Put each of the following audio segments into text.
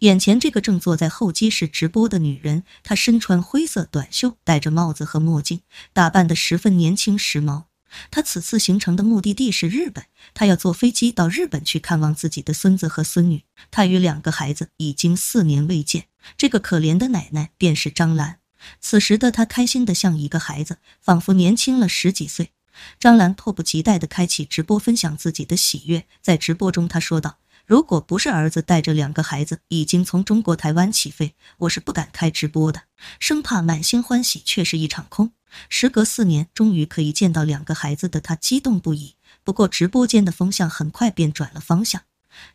眼前这个正坐在候机室直播的女人，她身穿灰色短袖，戴着帽子和墨镜，打扮的十分年轻时髦。她此次行程的目的地是日本，她要坐飞机到日本去看望自己的孙子和孙女。她与两个孩子已经四年未见，这个可怜的奶奶便是张兰。此时的她开心的像一个孩子，仿佛年轻了十几岁。张兰迫不及待的开启直播，分享自己的喜悦。在直播中，她说道。如果不是儿子带着两个孩子已经从中国台湾起飞，我是不敢开直播的，生怕满心欢喜却是一场空。时隔四年，终于可以见到两个孩子的他，激动不已。不过直播间的风向很快便转了方向。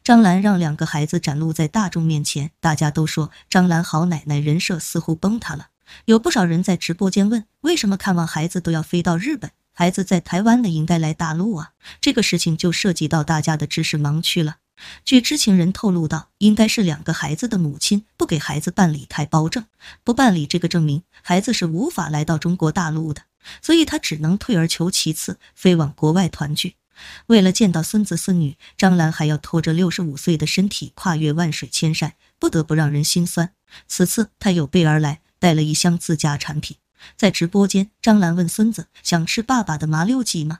张兰让两个孩子展露在大众面前，大家都说张兰好奶奶人设似乎崩塌了。有不少人在直播间问，为什么看望孩子都要飞到日本？孩子在台湾了，应该来大陆啊？这个事情就涉及到大家的知识盲区了。据知情人透露道，应该是两个孩子的母亲不给孩子办理胎胞证，不办理这个证明，孩子是无法来到中国大陆的，所以他只能退而求其次，飞往国外团聚。为了见到孙子孙女，张兰还要拖着六十五岁的身体跨越万水千山，不得不让人心酸。此次他有备而来，带了一箱自家产品，在直播间，张兰问孙子想吃爸爸的麻六记吗？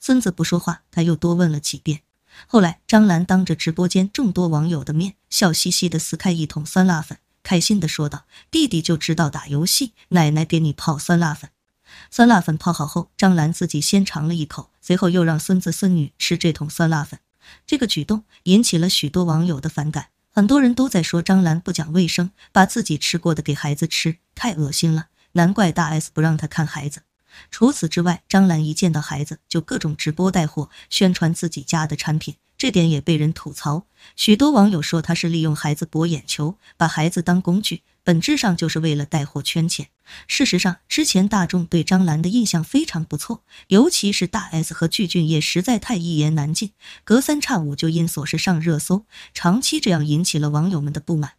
孙子不说话，他又多问了几遍。后来，张兰当着直播间众多网友的面，笑嘻嘻的撕开一桶酸辣粉，开心的说道：“弟弟就知道打游戏，奶奶给你泡酸辣粉。”酸辣粉泡好后，张兰自己先尝了一口，随后又让孙子孙女吃这桶酸辣粉。这个举动引起了许多网友的反感，很多人都在说张兰不讲卫生，把自己吃过的给孩子吃，太恶心了。难怪大 S 不让她看孩子。除此之外，张兰一见到孩子就各种直播带货，宣传自己家的产品，这点也被人吐槽。许多网友说她是利用孩子博眼球，把孩子当工具，本质上就是为了带货圈钱。事实上，之前大众对张兰的印象非常不错，尤其是大 S 和具俊晔实在太一言难尽，隔三差五就因琐事上热搜，长期这样引起了网友们的不满。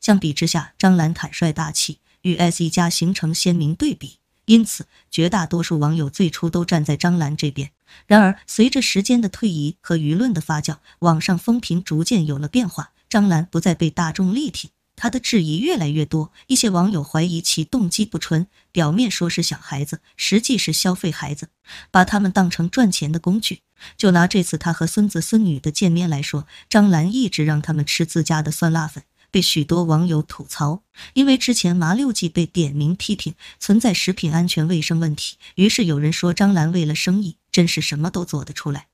相比之下，张兰坦率大气，与 S 一家形成鲜明对比。因此，绝大多数网友最初都站在张兰这边。然而，随着时间的推移和舆论的发酵，网上风评逐渐有了变化。张兰不再被大众力挺，她的质疑越来越多。一些网友怀疑其动机不纯，表面说是想孩子，实际是消费孩子，把他们当成赚钱的工具。就拿这次他和孙子孙女的见面来说，张兰一直让他们吃自家的酸辣粉。被许多网友吐槽，因为之前麻六记被点名批评存在食品安全卫生问题，于是有人说张兰为了生意真是什么都做得出来。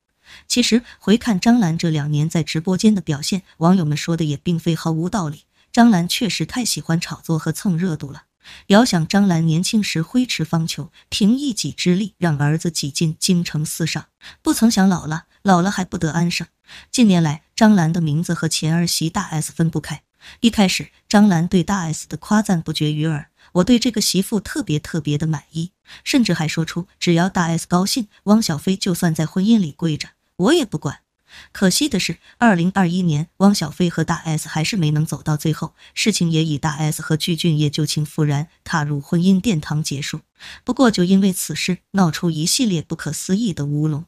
其实回看张兰这两年在直播间的表现，网友们说的也并非毫无道理。张兰确实太喜欢炒作和蹭热度了。遥想张兰年轻时挥斥方遒，凭一己之力让儿子挤进京城四少，不曾想老了老了还不得安生。近年来，张兰的名字和前儿媳大 S 分不开。一开始，张兰对大 S 的夸赞不绝于耳，我对这个媳妇特别特别的满意，甚至还说出只要大 S 高兴，汪小菲就算在婚姻里跪着，我也不管。可惜的是，二零二一年，汪小菲和大 S 还是没能走到最后，事情也以大 S 和具俊晔旧情复燃，踏入婚姻殿堂结束。不过，就因为此事，闹出一系列不可思议的乌龙。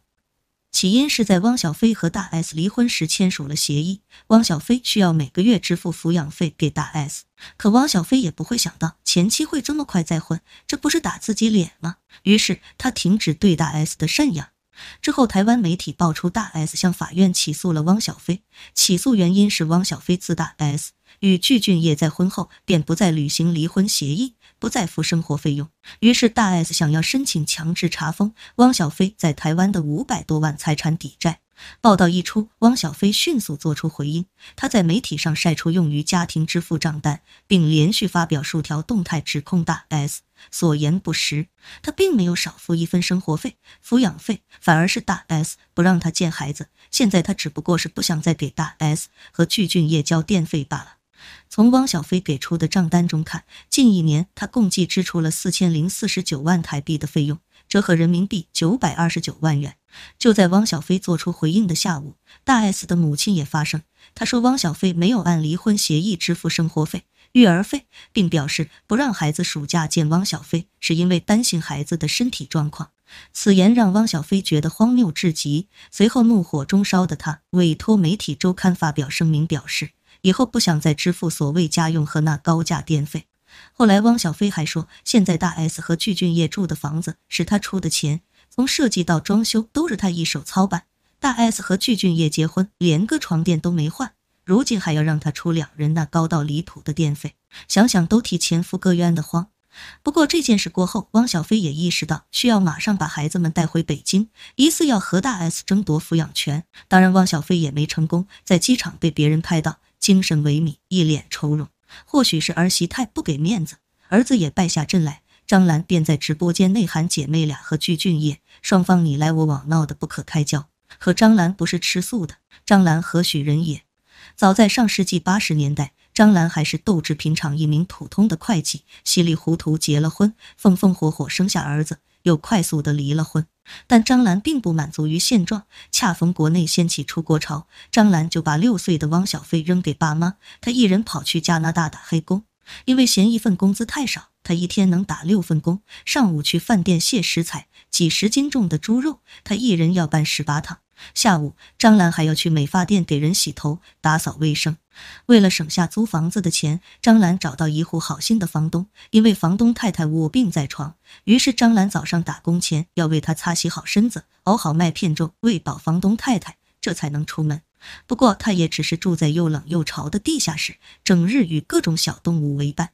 起因是在汪小菲和大 S 离婚时签署了协议，汪小菲需要每个月支付抚养费给大 S。可汪小菲也不会想到前妻会这么快再婚，这不是打自己脸吗？于是他停止对大 S 的赡养。之后台湾媒体爆出大 S 向法院起诉了汪小菲，起诉原因是汪小菲自大 S 与具俊晔再婚后便不再履行离婚协议。不再付生活费用，于是大 S 想要申请强制查封汪小菲在台湾的五百多万财产抵债。报道一出，汪小菲迅速做出回应，他在媒体上晒出用于家庭支付账单，并连续发表数条动态指控大 S 所言不实。他并没有少付一分生活费、抚养费，反而是大 S 不让他见孩子。现在他只不过是不想再给大 S 和具俊晔交电费罢了。从汪小菲给出的账单中看，近一年他共计支出了四千零四十九万台币的费用，折合人民币九百二十九万元。就在汪小菲做出回应的下午，大 S 的母亲也发声，他说汪小菲没有按离婚协议支付生活费、育儿费，并表示不让孩子暑假见汪小菲，是因为担心孩子的身体状况。此言让汪小菲觉得荒谬至极，随后怒火中烧的他委托媒体周刊发表声明表示。以后不想再支付所谓家用和那高价电费。后来，汪小菲还说，现在大 S 和具俊晔住的房子是他出的钱，从设计到装修都是他一手操办。大 S 和具俊晔结婚，连个床垫都没换，如今还要让他出两人那高到离谱的电费，想想都替前夫哥冤得慌。不过这件事过后，汪小菲也意识到需要马上把孩子们带回北京，疑似要和大 S 争夺抚养权。当然，汪小菲也没成功，在机场被别人拍到。精神萎靡，一脸愁容。或许是儿媳太不给面子，儿子也败下阵来。张兰便在直播间内涵姐妹俩和具俊业，双方你来我往，闹得不可开交。可张兰不是吃素的，张兰何许人也？早在上世纪八十年代，张兰还是豆制品厂一名普通的会计，稀里糊涂结了婚，风风火火生下儿子。又快速的离了婚，但张兰并不满足于现状。恰逢国内掀起出国潮，张兰就把六岁的汪小菲扔给爸妈，她一人跑去加拿大打黑工。因为嫌一份工资太少，她一天能打六份工。上午去饭店卸食材，几十斤重的猪肉，她一人要搬十八趟。下午，张兰还要去美发店给人洗头、打扫卫生。为了省下租房子的钱，张兰找到一户好心的房东，因为房东太太卧病在床，于是张兰早上打工前要为他擦洗好身子，熬好麦片粥喂饱房东太太，这才能出门。不过，她也只是住在又冷又潮的地下室，整日与各种小动物为伴。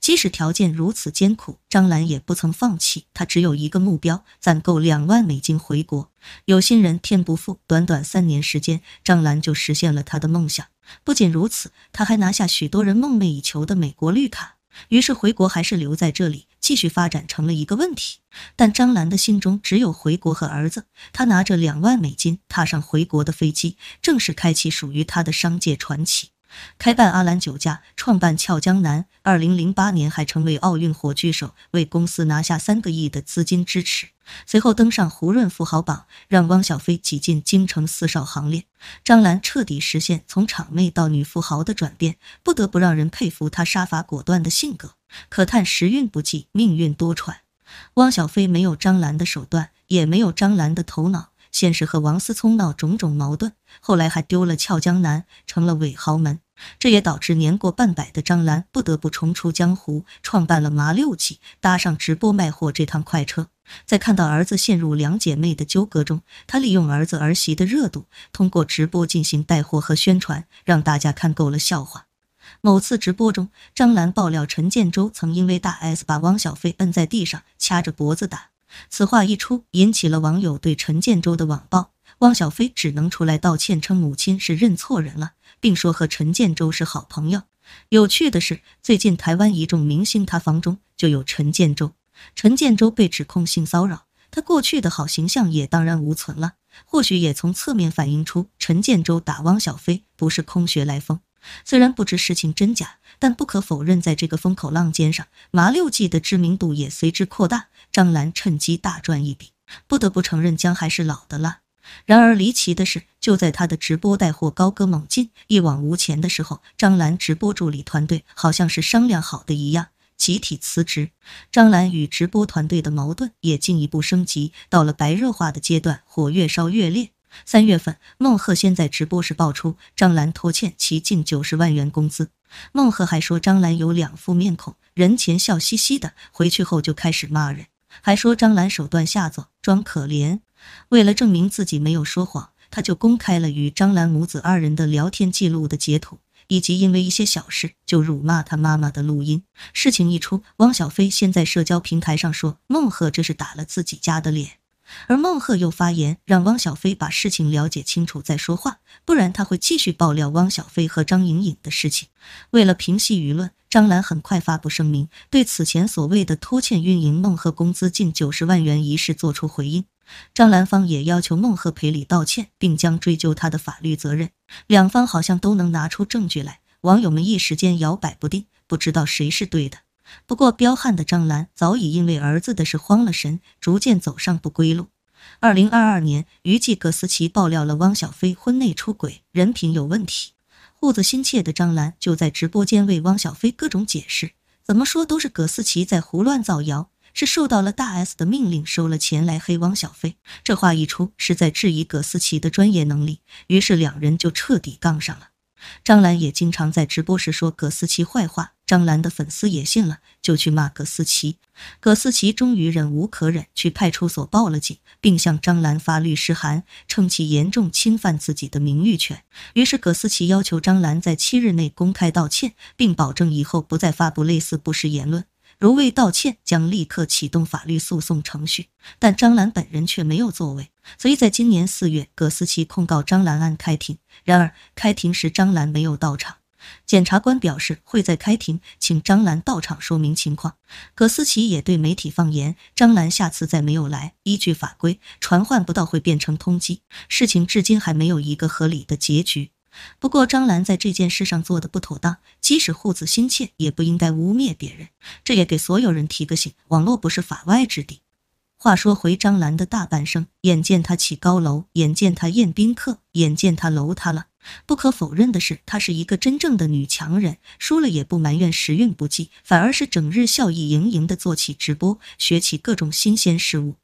即使条件如此艰苦，张兰也不曾放弃。她只有一个目标：攒够两万美金回国。有心人天不负，短短三年时间，张兰就实现了她的梦想。不仅如此，她还拿下许多人梦寐以求的美国绿卡。于是，回国还是留在这里，继续发展成了一个问题。但张兰的心中只有回国和儿子。她拿着两万美金，踏上回国的飞机，正式开启属于她的商界传奇。开办阿兰酒家，创办俏江南。二零零八年还成为奥运火炬手，为公司拿下三个亿的资金支持。随后登上胡润富豪榜，让汪小菲挤进京城四少行列。张兰彻底实现从场妹到女富豪的转变，不得不让人佩服她杀伐果断的性格。可叹时运不济，命运多舛。汪小菲没有张兰的手段，也没有张兰的头脑。先是和王思聪闹种种矛盾，后来还丢了俏江南，成了伪豪门。这也导致年过半百的张兰不得不重出江湖，创办了麻六记，搭上直播卖货这趟快车。在看到儿子陷入两姐妹的纠葛中，她利用儿子儿媳的热度，通过直播进行带货和宣传，让大家看够了笑话。某次直播中，张兰爆料陈建州曾因为大 S 把汪小菲摁在地上掐着脖子打。此话一出，引起了网友对陈建州的网暴，汪小菲只能出来道歉，称母亲是认错人了，并说和陈建州是好朋友。有趣的是，最近台湾一众明星塌房中就有陈建州，陈建州被指控性骚扰，他过去的好形象也当然无存了。或许也从侧面反映出陈建州打汪小菲不是空穴来风。虽然不知事情真假，但不可否认，在这个风口浪尖上，麻六记的知名度也随之扩大。张兰趁机大赚一笔，不得不承认姜还是老的辣。然而离奇的是，就在他的直播带货高歌猛进、一往无前的时候，张兰直播助理团队好像是商量好的一样，集体辞职。张兰与直播团队的矛盾也进一步升级到了白热化的阶段，火越烧越烈。三月份，孟鹤轩在直播时爆出张兰拖欠其近九十万元工资。孟鹤还说张兰有两副面孔，人前笑嘻嘻的，回去后就开始骂人，还说张兰手段下作，装可怜。为了证明自己没有说谎，他就公开了与张兰母子二人的聊天记录的截图，以及因为一些小事就辱骂他妈妈的录音。事情一出，汪小菲先在社交平台上说孟鹤这是打了自己家的脸。而孟鹤又发言，让汪小菲把事情了解清楚再说话，不然他会继续爆料汪小菲和张颖颖的事情。为了平息舆论，张兰很快发布声明，对此前所谓的拖欠运营孟鹤工资近九十万元一事作出回应。张兰方也要求孟鹤赔礼道歉，并将追究他的法律责任。两方好像都能拿出证据来，网友们一时间摇摆不定，不知道谁是对的。不过，彪悍的张兰早已因为儿子的事慌了神，逐渐走上不归路。二零二二年，娱记葛思琪爆料了汪小菲婚内出轨，人品有问题。护子心切的张兰就在直播间为汪小菲各种解释，怎么说都是葛思琪在胡乱造谣，是受到了大 S 的命令收了钱来黑汪小菲。这话一出，是在质疑葛思琪的专业能力，于是两人就彻底杠上了。张兰也经常在直播时说葛思琪坏话。张兰的粉丝也信了，就去骂葛思琪。葛思琪终于忍无可忍，去派出所报了警，并向张兰发律师函，称其严重侵犯自己的名誉权。于是，葛思琪要求张兰在七日内公开道歉，并保证以后不再发布类似不实言论。如未道歉，将立刻启动法律诉讼程序。但张兰本人却没有作为，所以在今年四月，葛思琪控告张兰案开庭。然而，开庭时张兰没有到场。检察官表示会在开庭，请张兰到场说明情况。葛思琪也对媒体放言：“张兰下次再没有来，依据法规传唤不到会变成通缉。事情至今还没有一个合理的结局。不过张兰在这件事上做的不妥当，即使护子心切，也不应该污蔑别人。这也给所有人提个醒：网络不是法外之地。”话说回张兰的大半生，眼见他起高楼，眼见他宴宾客，眼见他楼塌了。不可否认的是，她是一个真正的女强人，输了也不埋怨时运不济，反而是整日笑意盈盈地做起直播，学起各种新鲜事物。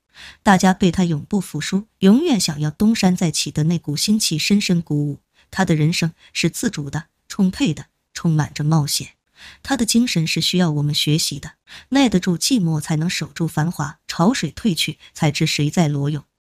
大家被她永不服输、永远想要东山再起的那股心气深深鼓舞。她的人生是自主的、充沛的，充满着冒险。她的精神是需要我们学习的，耐得住寂寞才能守住繁华，潮水退去才知谁在裸泳。